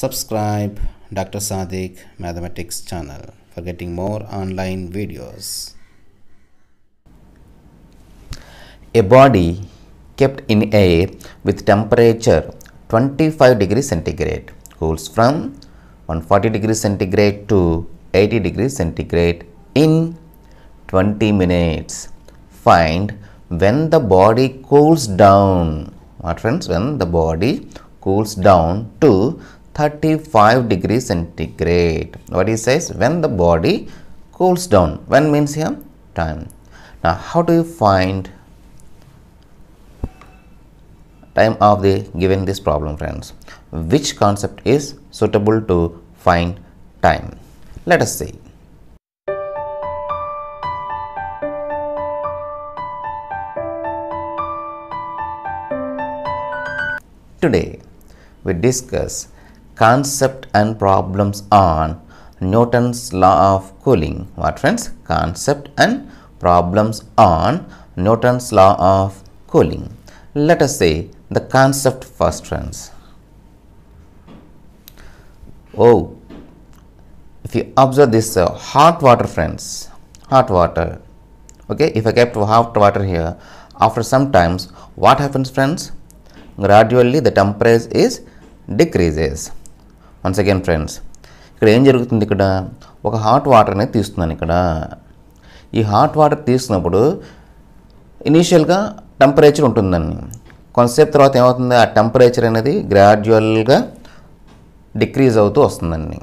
Subscribe Dr. Sadiq Mathematics channel for getting more online videos. A body kept in air with temperature 25 degrees centigrade cools from 140 degrees centigrade to 80 degrees centigrade in 20 minutes. Find when the body cools down. My friends, when the body cools down to 35 degree centigrade. What he says when the body cools down. When means here time. Now how do you find time of the given this problem friends? Which concept is suitable to find time? Let us see. Today we discuss concept and problems on Newton's law of cooling. What friends? Concept and problems on Newton's law of cooling. Let us say the concept first friends. Oh, if you observe this uh, hot water friends, hot water. Okay, if I kept hot water here, after some times, what happens friends? Gradually the temperature is decreases once again friends ఇక్కడ ఏం జరుగుతుంది ఇక్కడ ఒక hot water అనేది తీస్తున్నాను ఇక్కడ ఈ hot water తీస్తున్నప్పుడు ఇనీషియల్గా టెంపరేచర్ ఉంటుందండి కొంతసేపు తర్వాత ఏమవుతుంది ఆ టెంపరేచర్ అనేది గ్రాడ్యువల్గా డిక్రీజ్ అవుతూ వస్తుందండి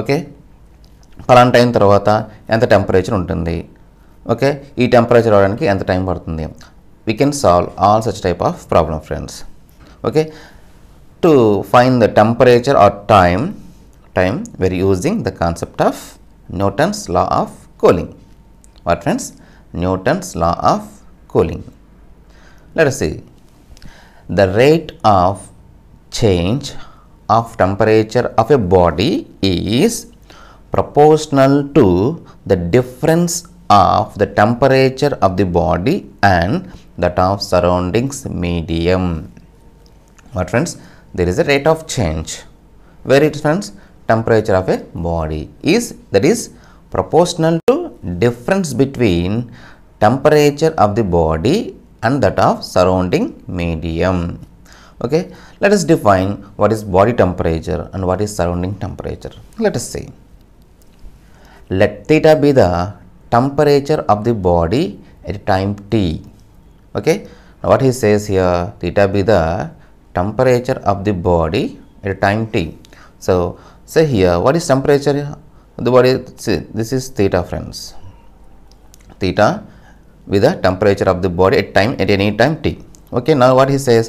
ఓకే పలానా టైం తర్వాత ఎంత టెంపరేచర్ ఉంటుంది ఓకే ఈ టెంపరేచర్ రావడానికి ఎంత టైం పడుతుంది we can solve all such type of problem friends okay to find the temperature or time, time we are using the concept of Newton's law of cooling. What friends? Newton's law of cooling. Let us see. The rate of change of temperature of a body is proportional to the difference of the temperature of the body and that of surroundings medium. What friends? there is a rate of change where it means temperature of a body is that is proportional to difference between temperature of the body and that of surrounding medium okay let us define what is body temperature and what is surrounding temperature let us see let theta be the temperature of the body at time t okay now what he says here theta be the temperature of the body at time t. So, say here what is temperature the body see, this is theta friends theta with the temperature of the body at time at any time t. Okay, now what he says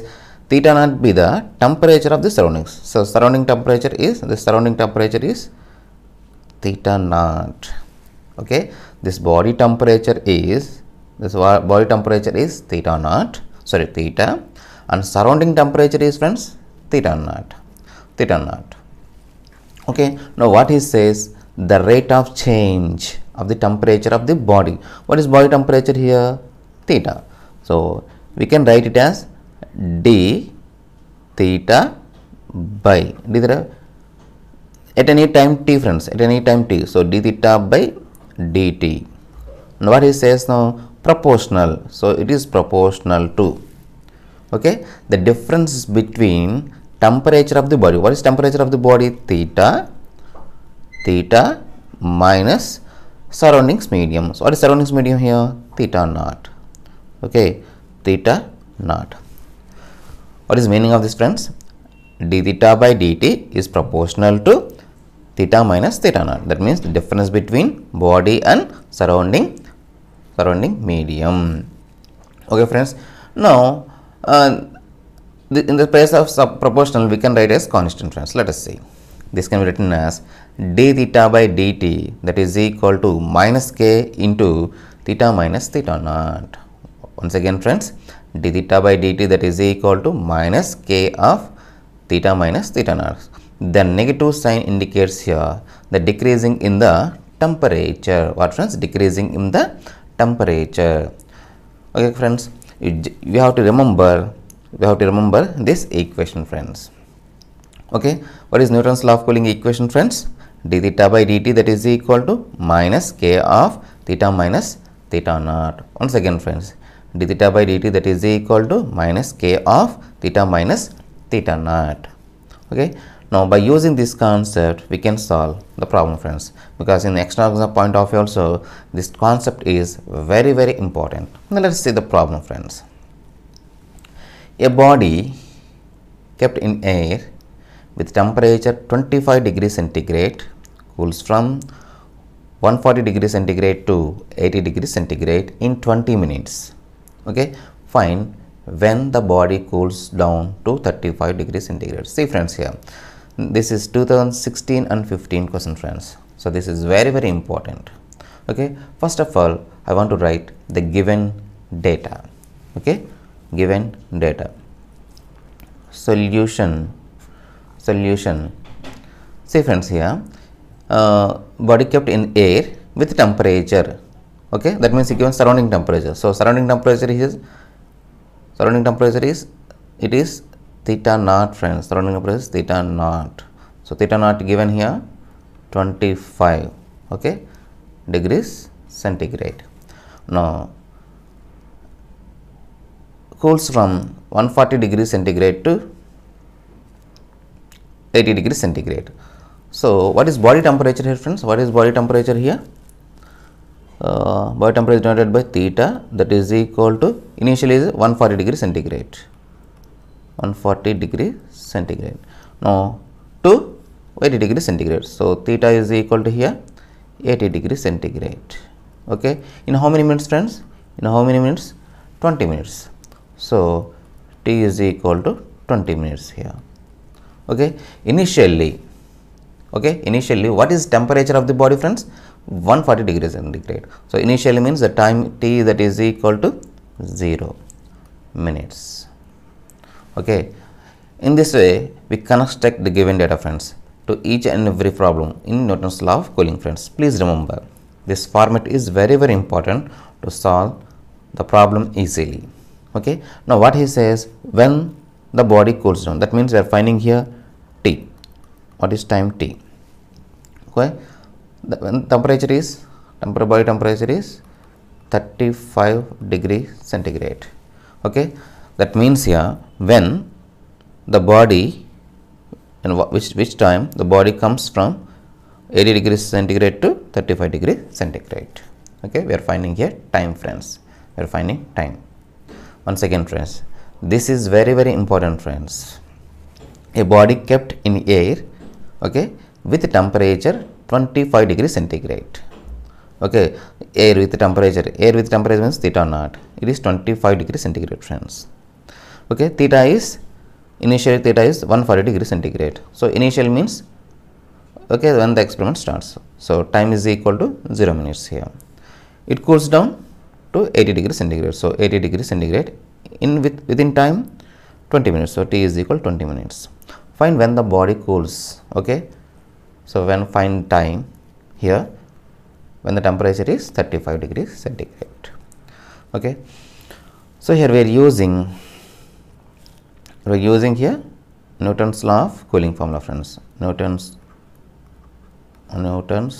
theta not be the temperature of the surroundings. So, surrounding temperature is the surrounding temperature is theta naught. Okay, this body temperature is this body temperature is theta naught sorry theta and surrounding temperature is friends theta naught theta naught okay now what he says the rate of change of the temperature of the body what is body temperature here theta so we can write it as d theta by d theta at any time t friends at any time t so d theta by dt now what he says now proportional so it is proportional to okay the difference between temperature of the body what is temperature of the body theta theta minus surroundings medium so what is surroundings medium here theta naught okay theta naught what is meaning of this friends d theta by dt is proportional to theta minus theta naught that means the difference between body and surrounding surrounding medium okay friends now uh, the, in the place of proportional, we can write as constant friends. Let us see. This can be written as d theta by dt that is equal to minus k into theta minus theta naught. Once again friends, d theta by dt that is equal to minus k of theta minus theta naught. The negative sign indicates here the decreasing in the temperature. What friends? Decreasing in the temperature. Okay friends, we have to remember we have to remember this equation friends okay what is newton's law of cooling equation friends d theta by dt that is equal to minus k of theta minus theta naught once again friends d theta by dt that is equal to minus k of theta minus theta naught okay now by using this concept, we can solve the problem friends because in the external point of view also, this concept is very very important. Now let us see the problem friends. A body kept in air with temperature 25 degree centigrade cools from 140 degree centigrade to 80 degree centigrade in 20 minutes. Okay, fine when the body cools down to 35 degree centigrade. See friends here this is 2016 and 15 question friends so this is very very important okay first of all i want to write the given data okay given data solution solution see friends here uh, body kept in air with temperature okay that means given surrounding temperature so surrounding temperature is surrounding temperature is it is theta naught friends surrounding number is theta naught so theta naught given here 25 okay degrees centigrade now cools from 140 degrees centigrade to 80 degrees centigrade so what is body temperature here friends what is body temperature here uh, body temperature denoted by theta that is equal to initially is 140 degree centigrade 140 degree centigrade no to 80 degree centigrade so theta is equal to here 80 degree centigrade okay in how many minutes friends in how many minutes 20 minutes so t is equal to 20 minutes here okay initially okay initially what is temperature of the body friends 140 degrees centigrade so initially means the time t that is equal to 0 minutes okay in this way we construct the given data frames to each and every problem in Newton's law of cooling friends please remember this format is very very important to solve the problem easily okay now what he says when the body cools down that means we are finding here t what is time t okay the, when temperature is temperature body temperature is 35 degree centigrade okay that means here when the body and which which time the body comes from 80 degrees centigrade to 35 degree centigrade okay we are finding here time friends we are finding time once again friends this is very very important friends a body kept in air okay with temperature 25 degree centigrade okay air with temperature air with temperature means theta naught it is 25 degree centigrade friends okay theta is initially theta is 140 degree centigrade so initial means okay when the experiment starts so time is equal to 0 minutes here it cools down to 80 degree centigrade so 80 degree centigrade in with within time 20 minutes so t is equal 20 minutes find when the body cools okay so when find time here when the temperature is 35 degrees centigrade okay so here we are using we are using here Newton's law of cooling formula friends Newton's Newton's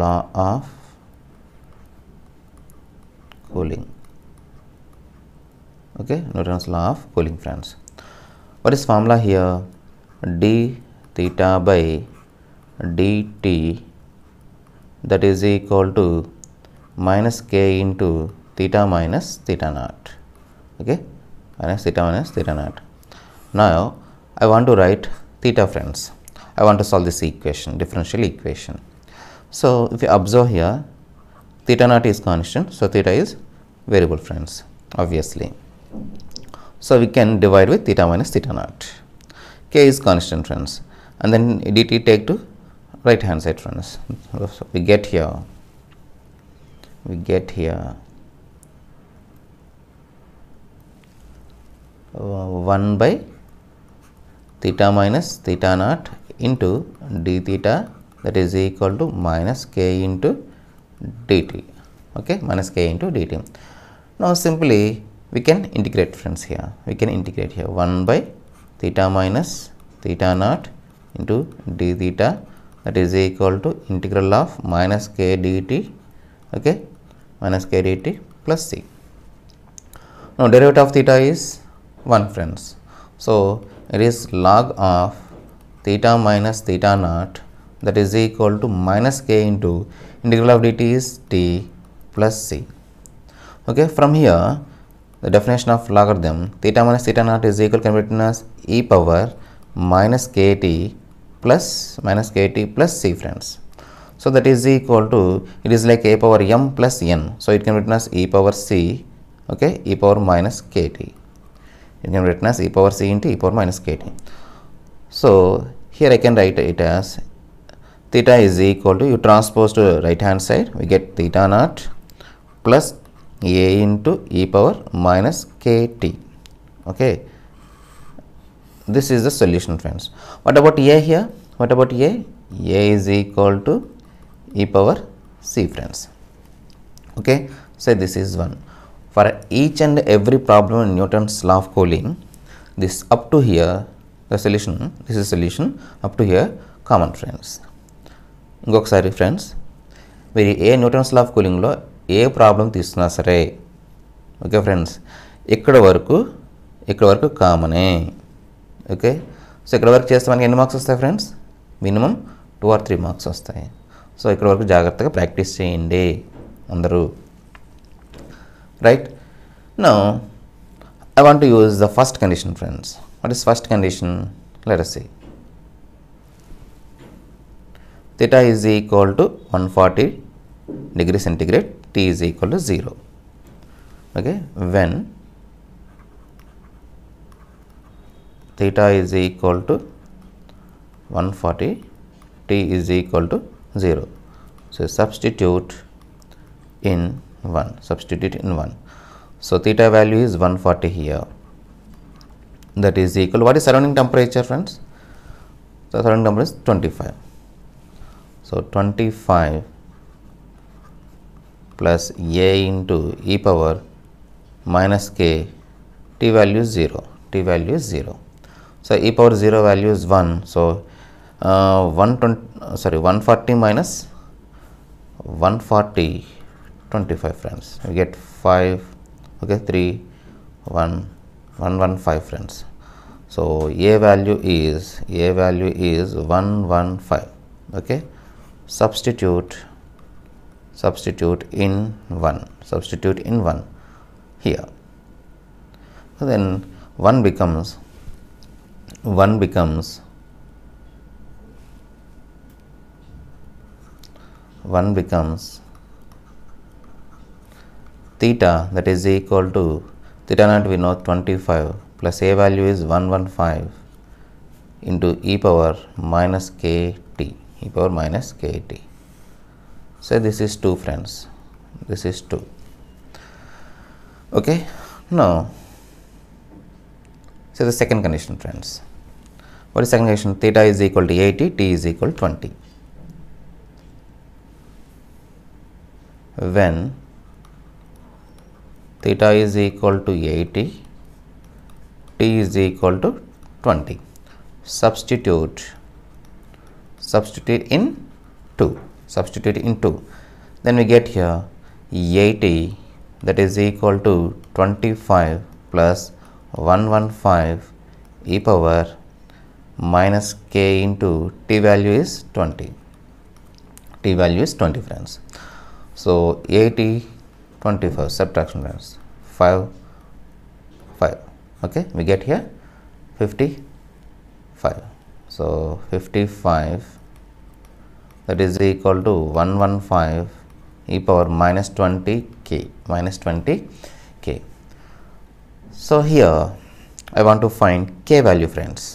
law of cooling okay Newton's law of cooling friends what is formula here d theta by dt that is equal to minus k into theta minus theta naught okay minus theta minus theta naught. Now, I want to write theta friends. I want to solve this equation, differential equation. So, if you observe here, theta naught is constant. So, theta is variable friends, obviously. So, we can divide with theta minus theta naught. k is constant friends and then dt take to right hand side friends. So, we get here, we get here 1 by theta minus theta naught into d theta that is equal to minus k into dt okay minus k into dt now simply we can integrate friends here we can integrate here 1 by theta minus theta naught into d theta that is equal to integral of minus k dt okay minus k dt plus c now derivative of theta is 1 friends. So, it is log of theta minus theta naught that is equal to minus k into integral of dt is t plus c. Okay, from here the definition of logarithm theta minus theta naught is equal can be written as e power minus kt plus minus kt plus c friends. So that is equal to it is like a power m plus n. So it can be written as e power c okay e power minus kt it can be written as e power c into e power minus kt. So here I can write it as theta is equal to you transpose to right hand side we get theta naught plus a into e power minus kt. Okay. This is the solution friends. What about a here? What about a? a is equal to e power c friends. Okay. So this is one. For each and every problem in Newton's law of cooling this up to here the solution this is solution up to here common friends ఇంకొకసారి friends మీరు ఏ Newton's law of కూలింగ్లో ఏ problem తీసుకున్నా సరే okay friends ఇక్కడ వరకు ఇక్కడ వరకు కామనే ఓకే సో ఇక్కడ వరకు చేస్తే మనకి ఎన్ని మార్క్స్ వస్తాయి friends minimum two or three marks వస్తాయి సో ఇక్కడ వరకు జాగ్రత్తగా ప్రాక్టీస్ చేయండి అందరూ right? Now, I want to use the first condition friends. What is first condition? Let us see. Theta is equal to 140 degree centigrade, T is equal to 0. Okay, when theta is equal to 140, T is equal to 0. So, substitute in 1 substitute in 1 so theta value is 140 here that is equal what is surrounding temperature friends the surrounding number is 25 so 25 plus a into e power minus k t value is 0 t value is 0 so e power 0 value is 1 so uh, 120 uh, sorry 140 minus 140 25 friends we get 5 okay 3 1 1 1 5 friends so a value is a value is 1 1 5 okay substitute substitute in 1 substitute in 1 here so then 1 becomes 1 becomes 1 becomes theta that is equal to theta naught we know 25 plus a value is 115 into e power minus kt e power minus kt. So, this is 2 friends this is 2 okay now so the second condition friends what is second condition theta is equal to 80 t is equal to 20 when theta is equal to 80 t is equal to 20 substitute substitute in 2 substitute in 2 then we get here 80 that is equal to 25 plus 115 e power minus k into t value is 20 t value is 20 friends so 80 25 subtraction 5 5 okay we get here 55 so 55 that is equal to 115 e power minus 20 k minus 20 k so here I want to find k value friends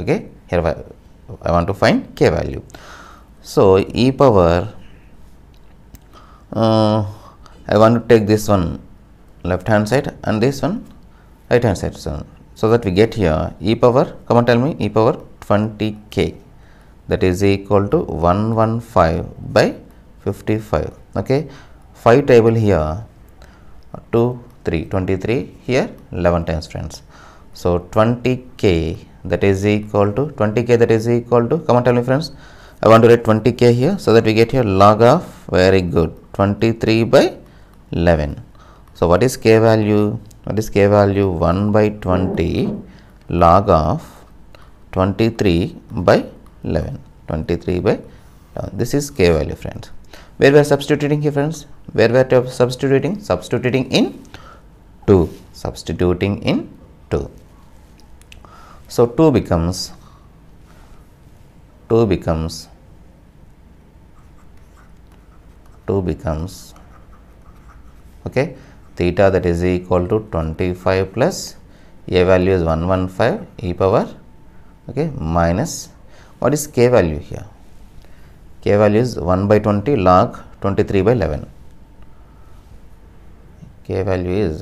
okay here I want to find k value so e power uh, I want to take this one left hand side and this one right hand side. So, so that we get here e power, come on tell me e power 20k that is equal to 115 by 55. Okay. 5 table here 2, 3, 23 here 11 times friends. So, 20k that is equal to 20k that is equal to come on tell me friends I want to write 20k here so that we get here log of very good 23 by 11 so what is k value what is k value 1 by 20 log of 23 by 11 23 by 11 this is k value friends where we are substituting here friends where we are substituting substituting in 2 substituting in 2 so 2 becomes 2 becomes 2 becomes okay theta that is equal to 25 plus a value is 115 e power okay minus what is k value here k value is 1 by 20 log 23 by 11 k value is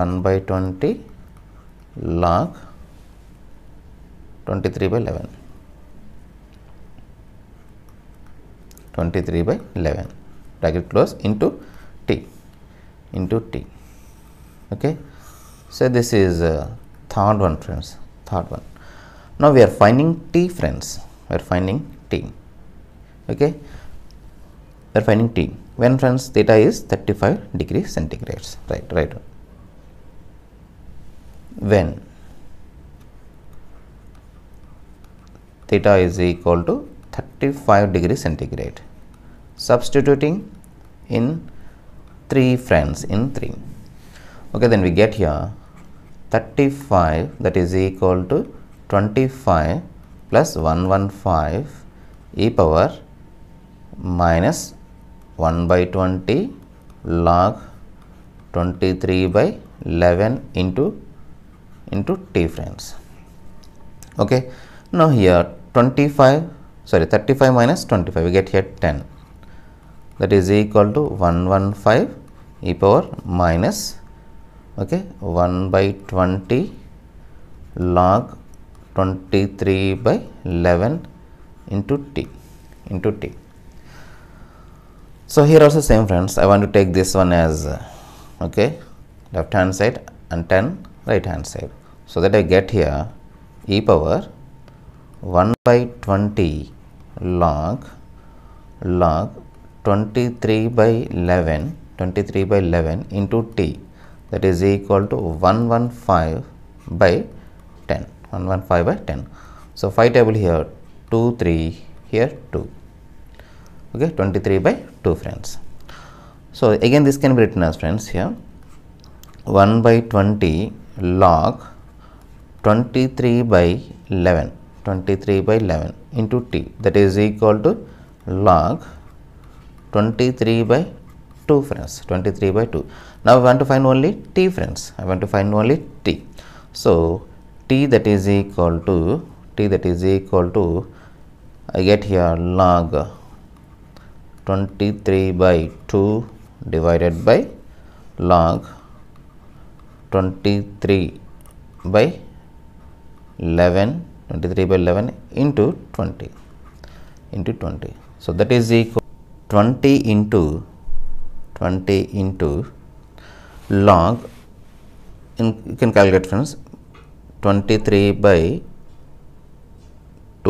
1 by 20 log 23 by 11 23 by 11 bracket close into t into t okay so this is uh, third one friends third one now we are finding t friends we are finding t okay we are finding t when friends theta is 35 degree centigrade, right right when theta is equal to 35 degree centigrade substituting in 3 friends in 3 okay then we get here 35 that is equal to 25 plus 115 e power minus 1 by 20 log 23 by 11 into into t friends okay now here 25 sorry 35 minus 25 we get here 10 that is equal to 115 e power minus okay 1 by 20 log 23 by 11 into t into t so here also same friends i want to take this one as okay left hand side and 10 right hand side so that i get here e power 1 by 20 log log 23 by 11 23 by 11 into t that is equal to 115 by 10 115 by 10 so 5 table here 2 3 here 2 okay 23 by 2 friends so again this can be written as friends here 1 by 20 log 23 by 11 23 by 11 into t that is equal to log 23 by 2 friends 23 by 2 now I want to find only t friends I want to find only t so t that is equal to t that is equal to I get here log 23 by 2 divided by log 23 by 11 23 by 11 into 20 into 20 so that is equal 20 into 20 into log in, you can calculate friends 23 by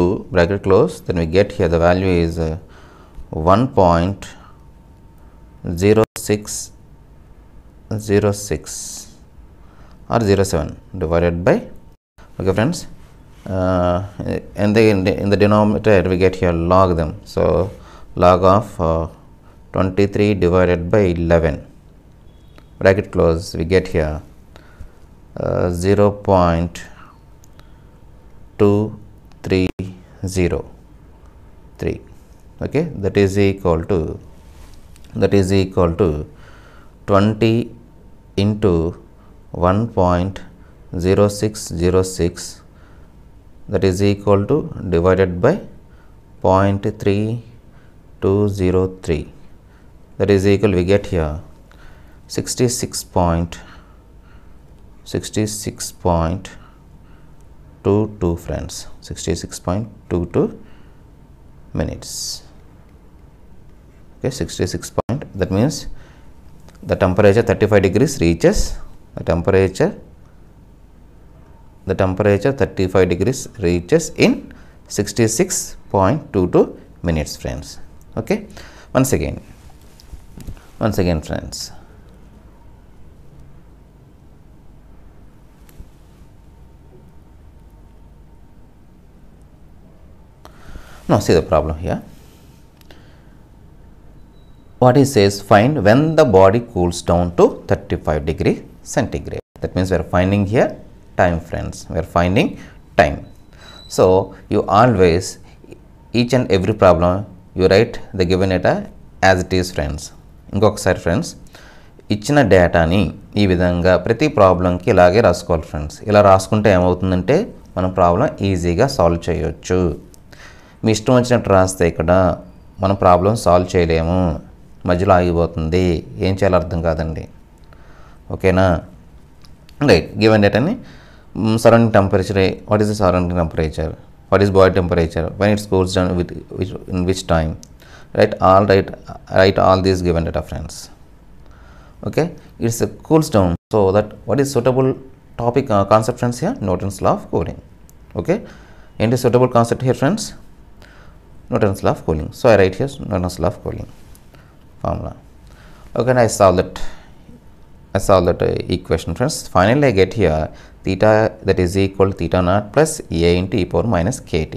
2 bracket close then we get here the value is uh, 1.0606 or 07 divided by okay friends uh, and then in the denominator we get here log them so log of uh, 23 divided by 11 bracket close we get here uh, 0 0.2303 okay that is equal to that is equal to 20 into 1.0606 that is equal to divided by 0.3 203 that is equal we get here 66.66.22 friends 66.22 minutes okay 66 point that means the temperature 35 degrees reaches the temperature the temperature 35 degrees reaches in 66.22 minutes frames okay once again once again friends now see the problem here what he says find when the body cools down to 35 degree centigrade that means we are finding here time friends we are finding time so you always each and every problem you write the given data as it is friends ఇంకొకసారి friends ఇచ్చిన డేటాని ఈ విధంగా ప్రతి ప్రాబ్లంకి ఇలాగే రాసుకోవాలి friends ఇలా రాసుకుంటే ఏమవుతుందంటే మన ప్రాబ్లం ఈజీగా సాల్వ్ చేయవచ్చు మీ ఇష్టం వచ్చినట్టు రాస్తే ఇక్కడ మనం ప్రాబ్లం సాల్వ్ చేయలేము మధ్యలో ఆగిపోతుంది ఏం చేయాలో అర్థం కాదండి ఓకేనా రైట్ గివెన్ డేటాని surrounding temperature what is the surrounding temperature what is boil temperature when it goes down with which in which time right all right write all these given data friends okay it's a cools down so that what is suitable topic uh, concept friends here Norton's law of cooling okay and suitable concept here friends Norton's law of cooling so I write here Norton's law of cooling formula okay and I solve that I solve that uh, equation friends. Finally, I get here theta that is equal to theta naught plus a into e power minus kt.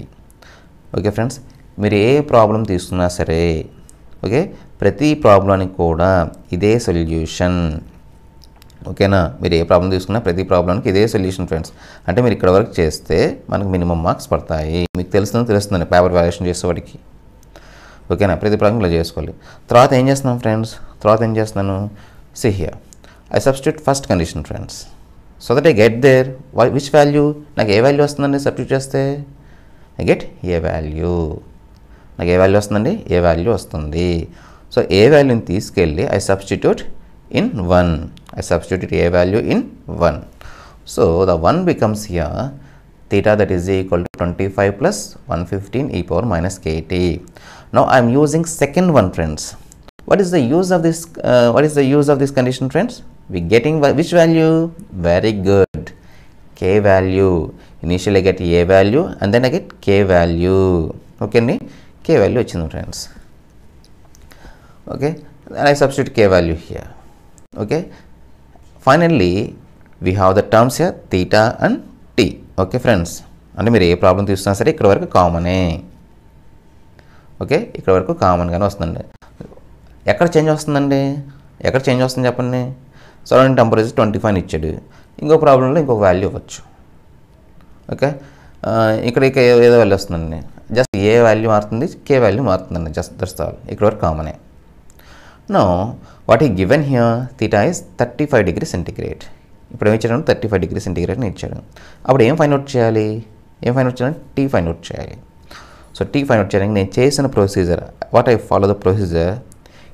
Okay friends మీరు ఏ problem తీసుకున్నా సరే okay ప్రతి ప్రాబ్లానికి కూడా ఇదే solution ఓకేనా మీరు ఏ ప్రాబ్లం తీసుకున్నా ప్రతి ప్రాబ్లానికి ఇదే సొల్యూషన్ ఫ్రెండ్స్ అంటే మీరు ఇక్కడ వరకు చేస్తే మనకు మినిమం మార్క్స్ పడతాయి మీకు తెలుస్తుందో తెలుస్తుందండి పేపర్ వాల్యుయేషన్ చేసేవాడికి ఓకేనా ప్రతి ప్రాబ్లం ఇలా చేసుకోవాలి తర్వాత ఏం చేస్తున్నాం ఫ్రెండ్స్ తర్వాత ఏం చేస్తున్నాను see here I substitute first condition friends so that I get there which value నాకు ఏ వాల్యూ వస్తుందండి సబ్స్టిట్యూట్ చేస్తే ఐ గెట్ ఏ వాల్యూ నాకు ఏ వాల్యూ వస్తుందండి ఏ వాల్యూ వస్తుంది సో ఏ వాల్యూని తీసుకెళ్ళి I substitute in one I substitute a value in one so the one becomes here theta that is equal to 25 plus 115 e power minus kt. Now I am using second one friends. What is the use of this uh, what is the use of this condition friends? we getting which value? Very good. K value. Initially I get A value and then I get K value. Okay, ni K value వచ్చింది friends. Okay, and I substitute K value here. Okay, finally we have the terms here theta and T. Okay, friends. అంటే మీరు ఏ problem తీసుకున్నా సరే ఇక్కడ వరకు కామనే okay ఇక్కడ వరకు కామన్గానే వస్తుందండి ఎక్కడ చేంజ్ వస్తుందండి ఎక్కడ చేంజ్ వస్తుంది చెప్పండి సరౌండింగ్ టెంపరేచర్ ట్వంటీ ఫైవ్ ఇచ్చాడు ఇంకో ప్రాబ్లంలో ఇంకొక వాల్యూ ఇవ్వచ్చు ఓకే ఇక్కడ ఇక ఏదో వాల్యూ వస్తుందండి జస్ట్ ఏ వాల్యూ మారుతుంది కే వాల్యూ మారుతుందండి జస్ట్ దర్శాలు ఇక్కడ వరకు కామనే know what is given here theta is thirty five degree centigrade ఇప్పుడు ఏమి ఇచ్చాడు థర్టీ ఫైవ్ డిగ్రీ సెంటిగ్రేడ్ని ఇచ్చాడు అప్పుడు ఏం ఫైన్ అవుట్ చేయాలి ఏం ఫైన్ అవుట్ చేయాలంటే టీ ఫైన్ అవుట్ చేయాలి సో టీ ఫైన్ అవుట్ చేయడానికి నేను చేసిన procedure what I follow the procedure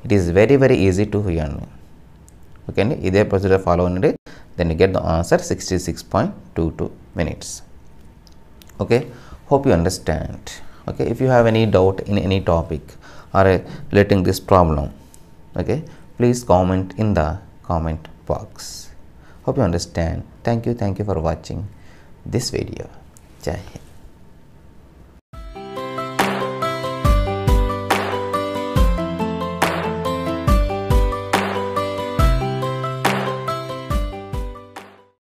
it is very very easy to hear me Okay, అండి ఇదే ప్రొసీజర్ ఫాలో అవ్వండి then get the answer sixty six point two hope you understand okay if you have any doubt in any topic or relating this problem okay please comment in the comment box hope you understand thank you thank you for watching this video jai